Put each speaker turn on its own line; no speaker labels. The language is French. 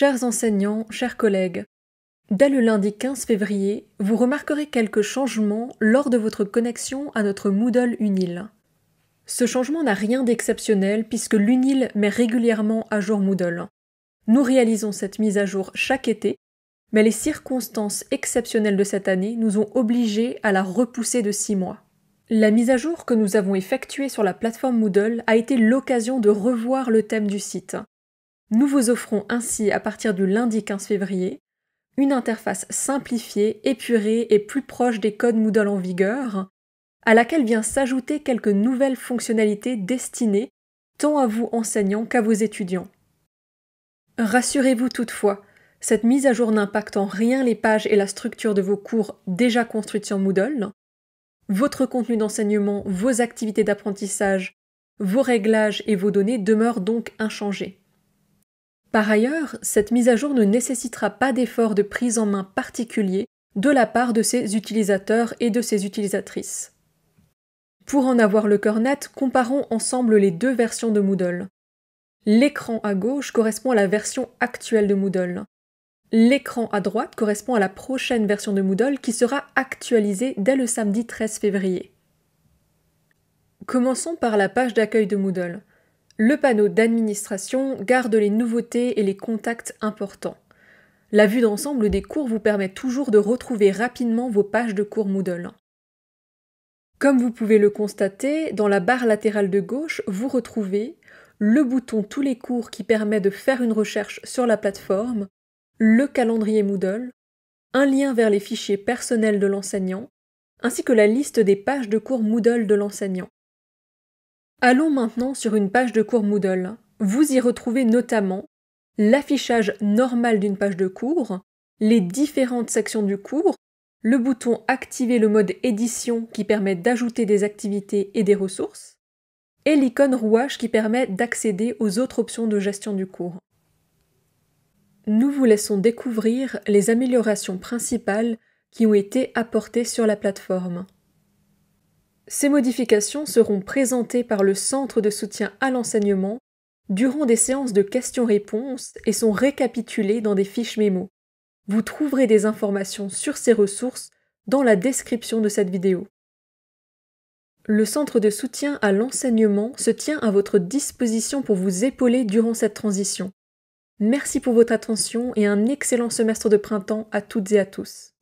Chers enseignants, chers collègues, dès le lundi 15 février, vous remarquerez quelques changements lors de votre connexion à notre Moodle Unil. Ce changement n'a rien d'exceptionnel puisque l'UNIL met régulièrement à jour Moodle. Nous réalisons cette mise à jour chaque été, mais les circonstances exceptionnelles de cette année nous ont obligés à la repousser de 6 mois. La mise à jour que nous avons effectuée sur la plateforme Moodle a été l'occasion de revoir le thème du site, nous vous offrons ainsi à partir du lundi 15 février une interface simplifiée, épurée et plus proche des codes Moodle en vigueur, à laquelle vient s'ajouter quelques nouvelles fonctionnalités destinées tant à vous enseignants qu'à vos étudiants. Rassurez-vous toutefois, cette mise à jour n'impacte en rien les pages et la structure de vos cours déjà construites sur Moodle. Votre contenu d'enseignement, vos activités d'apprentissage, vos réglages et vos données demeurent donc inchangés. Par ailleurs, cette mise à jour ne nécessitera pas d'efforts de prise en main particulier de la part de ses utilisateurs et de ses utilisatrices. Pour en avoir le cœur net, comparons ensemble les deux versions de Moodle. L'écran à gauche correspond à la version actuelle de Moodle. L'écran à droite correspond à la prochaine version de Moodle qui sera actualisée dès le samedi 13 février. Commençons par la page d'accueil de Moodle. Le panneau d'administration garde les nouveautés et les contacts importants. La vue d'ensemble des cours vous permet toujours de retrouver rapidement vos pages de cours Moodle. Comme vous pouvez le constater, dans la barre latérale de gauche, vous retrouvez le bouton Tous les cours qui permet de faire une recherche sur la plateforme, le calendrier Moodle, un lien vers les fichiers personnels de l'enseignant, ainsi que la liste des pages de cours Moodle de l'enseignant. Allons maintenant sur une page de cours Moodle. Vous y retrouvez notamment l'affichage normal d'une page de cours, les différentes sections du cours, le bouton Activer le mode édition qui permet d'ajouter des activités et des ressources, et l'icône rouage qui permet d'accéder aux autres options de gestion du cours. Nous vous laissons découvrir les améliorations principales qui ont été apportées sur la plateforme. Ces modifications seront présentées par le Centre de soutien à l'enseignement durant des séances de questions-réponses et sont récapitulées dans des fiches mémo. Vous trouverez des informations sur ces ressources dans la description de cette vidéo. Le Centre de soutien à l'enseignement se tient à votre disposition pour vous épauler durant cette transition. Merci pour votre attention et un excellent semestre de printemps à toutes et à tous.